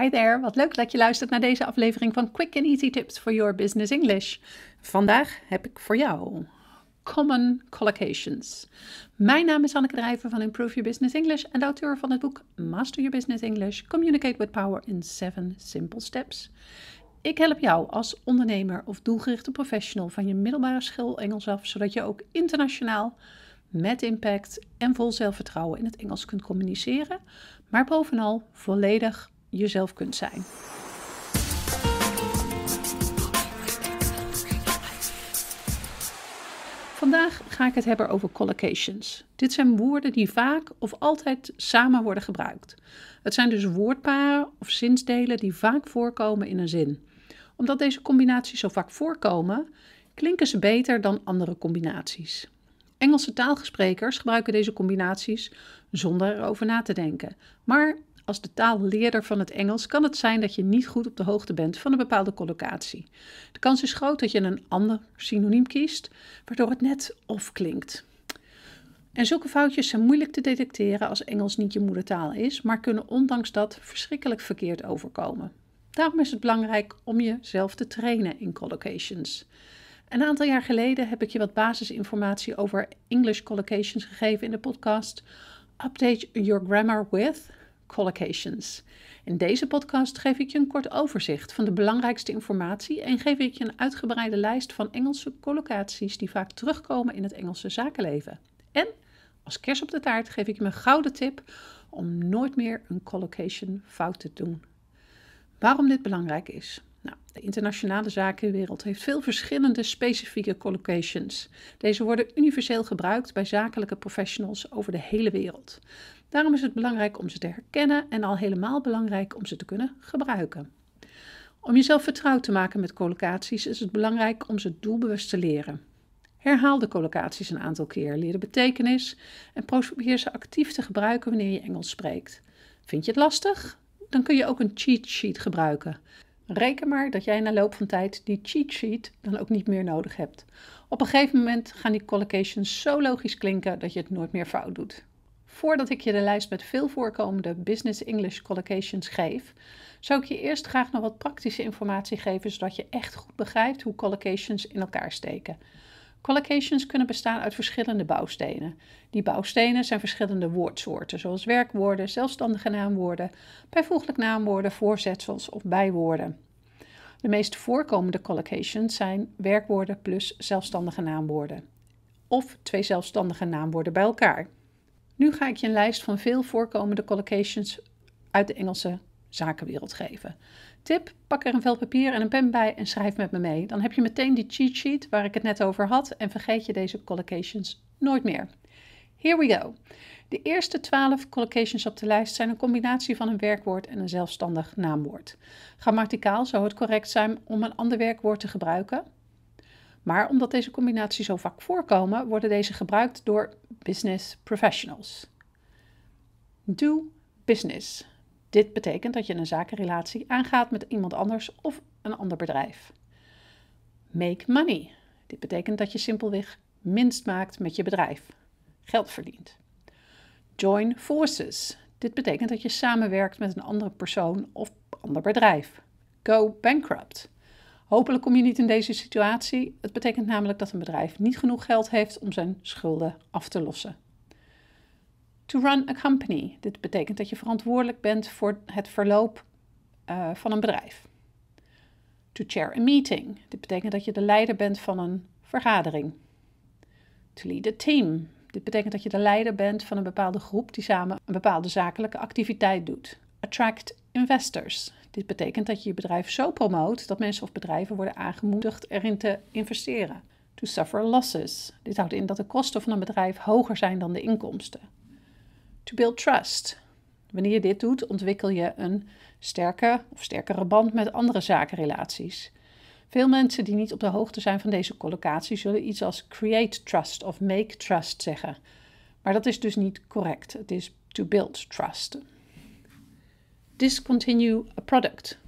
Hi there, wat leuk dat je luistert naar deze aflevering van Quick and Easy Tips for Your Business English. Vandaag heb ik voor jou Common Collocations. Mijn naam is Anneke Drijver van Improve Your Business English en de auteur van het boek Master Your Business English: Communicate with Power in 7 Simple Steps. Ik help jou als ondernemer of doelgerichte professional van je middelbare school Engels af, zodat je ook internationaal met impact en vol zelfvertrouwen in het Engels kunt communiceren, maar bovenal volledig jezelf kunt zijn. Vandaag ga ik het hebben over collocations. Dit zijn woorden die vaak of altijd samen worden gebruikt. Het zijn dus woordparen of zinsdelen die vaak voorkomen in een zin. Omdat deze combinaties zo vaak voorkomen, klinken ze beter dan andere combinaties. Engelse taalgesprekers gebruiken deze combinaties zonder erover na te denken, maar als de taalleerder van het Engels kan het zijn dat je niet goed op de hoogte bent van een bepaalde collocatie. De kans is groot dat je een ander synoniem kiest, waardoor het net of klinkt. En zulke foutjes zijn moeilijk te detecteren als Engels niet je moedertaal is, maar kunnen ondanks dat verschrikkelijk verkeerd overkomen. Daarom is het belangrijk om jezelf te trainen in collocations. Een aantal jaar geleden heb ik je wat basisinformatie over English collocations gegeven in de podcast Update Your Grammar With collocations. In deze podcast geef ik je een kort overzicht van de belangrijkste informatie en geef ik je een uitgebreide lijst van Engelse collocaties die vaak terugkomen in het Engelse zakenleven. En als kers op de taart geef ik je mijn gouden tip om nooit meer een collocation fout te doen. Waarom dit belangrijk is? Nou, de internationale zakenwereld heeft veel verschillende specifieke collocations. Deze worden universeel gebruikt bij zakelijke professionals over de hele wereld. Daarom is het belangrijk om ze te herkennen en al helemaal belangrijk om ze te kunnen gebruiken. Om jezelf vertrouwd te maken met collocaties is het belangrijk om ze doelbewust te leren. Herhaal de collocaties een aantal keer, leer de betekenis en probeer ze actief te gebruiken wanneer je Engels spreekt. Vind je het lastig? Dan kun je ook een cheat sheet gebruiken. Reken maar dat jij na loop van tijd die cheat sheet dan ook niet meer nodig hebt. Op een gegeven moment gaan die collocations zo logisch klinken dat je het nooit meer fout doet. Voordat ik je de lijst met veel voorkomende Business English Collocations geef, zou ik je eerst graag nog wat praktische informatie geven, zodat je echt goed begrijpt hoe collocations in elkaar steken. Collocations kunnen bestaan uit verschillende bouwstenen. Die bouwstenen zijn verschillende woordsoorten, zoals werkwoorden, zelfstandige naamwoorden, bijvoeglijk naamwoorden, voorzetsels of bijwoorden. De meest voorkomende collocations zijn werkwoorden plus zelfstandige naamwoorden. Of twee zelfstandige naamwoorden bij elkaar. Nu ga ik je een lijst van veel voorkomende collocations uit de Engelse zakenwereld geven. Tip: pak er een vel papier en een pen bij en schrijf met me mee. Dan heb je meteen die cheat sheet waar ik het net over had en vergeet je deze collocations nooit meer. Here we go. De eerste twaalf collocations op de lijst zijn een combinatie van een werkwoord en een zelfstandig naamwoord. Grammaticaal zou het correct zijn om een ander werkwoord te gebruiken, maar omdat deze combinaties zo vaak voorkomen, worden deze gebruikt door business professionals. Do business. Dit betekent dat je een zakenrelatie aangaat met iemand anders of een ander bedrijf. Make money. Dit betekent dat je simpelweg minst maakt met je bedrijf, geld verdient. Join forces. Dit betekent dat je samenwerkt met een andere persoon of ander bedrijf. Go bankrupt. Hopelijk kom je niet in deze situatie. Het betekent namelijk dat een bedrijf niet genoeg geld heeft om zijn schulden af te lossen. To run a company. Dit betekent dat je verantwoordelijk bent voor het verloop eh, van een bedrijf. To chair a meeting. Dit betekent dat je de leider bent van een vergadering. To lead a team. Dit betekent dat je de leider bent van een bepaalde groep die samen een bepaalde zakelijke activiteit doet. Attract investors. Dit betekent dat je je bedrijf zo promoot dat mensen of bedrijven worden aangemoedigd erin te investeren. To suffer losses. Dit houdt in dat de kosten van een bedrijf hoger zijn dan de inkomsten. To build trust. Wanneer je dit doet, ontwikkel je een sterke of sterkere band met andere zakenrelaties. Veel mensen die niet op de hoogte zijn van deze collocatie zullen iets als create trust of make trust zeggen. Maar dat is dus niet correct. Het is to build trust discontinue a product.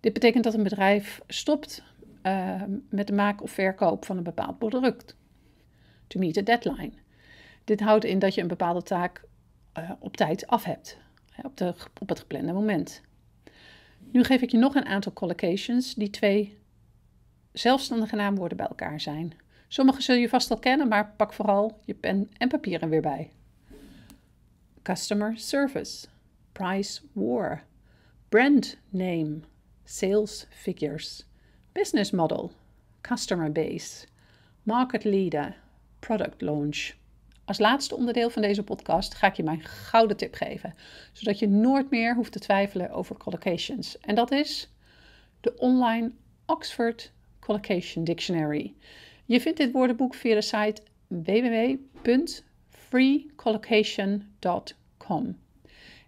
Dit betekent dat een bedrijf stopt ehm, met de maak of verkoop van een bepaald product. To meet a deadline. Dit houdt in dat je een bepaalde taak eh, op tijd af hebt, op, de, op het geplande moment. Nu geef ik je nog een aantal collocations die twee zelfstandige naamwoorden bij elkaar zijn. Sommige zul je vast al kennen, maar pak vooral je pen en papieren weer bij. Customer service price war, brand name, sales figures, business model, customer base, market leader, product launch. Als laatste onderdeel van deze podcast ga ik je mijn gouden tip geven, zodat je nooit meer hoeft te twijfelen over collocations. En dat is de online Oxford Collocation Dictionary. Je vindt dit woordenboek via de site www.freecollocation.com.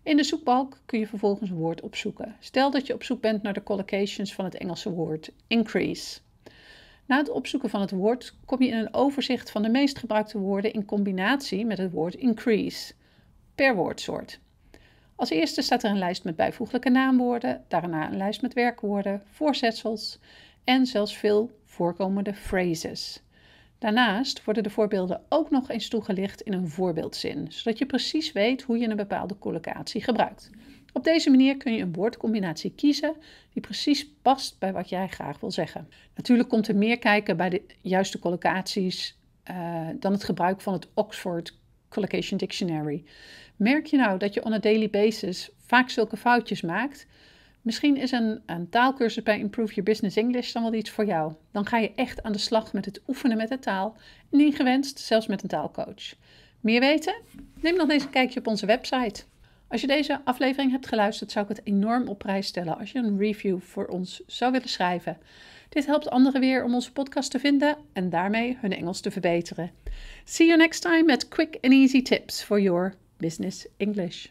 In de zoekbalk kun je vervolgens een woord opzoeken. Stel dat je op zoek bent naar de collocations van het Engelse woord increase. Na het opzoeken van het woord kom je in een overzicht van de meest gebruikte woorden in combinatie met het woord increase, per woordsoort. Als eerste staat er een lijst met bijvoeglijke naamwoorden, daarna een lijst met werkwoorden, voorzetsels en zelfs veel voorkomende phrases. Daarnaast worden de voorbeelden ook nog eens toegelicht in een voorbeeldzin, zodat je precies weet hoe je een bepaalde collocatie gebruikt. Op deze manier kun je een woordcombinatie kiezen die precies past bij wat jij graag wil zeggen. Natuurlijk komt er meer kijken bij de juiste collocaties eh, dan het gebruik van het Oxford Collocation Dictionary. Merk je nou dat je on a daily basis vaak zulke foutjes maakt? Misschien is een, een, taalkursus bij Improve Your Business English dan wel iets voor jou. Dan ga je echt aan de slag met het oefenen met de taal en gewenst zelfs met een taalcoach. Meer weten? Neem dan eens een kijkje op onze website. Als je deze aflevering hebt geluisterd, zou ik het enorm op prijs stellen als je een review voor ons zou willen schrijven. Dit helpt anderen weer om onze podcast te vinden en daarmee hun Engels te verbeteren. See you next time met quick and easy tips for your business English.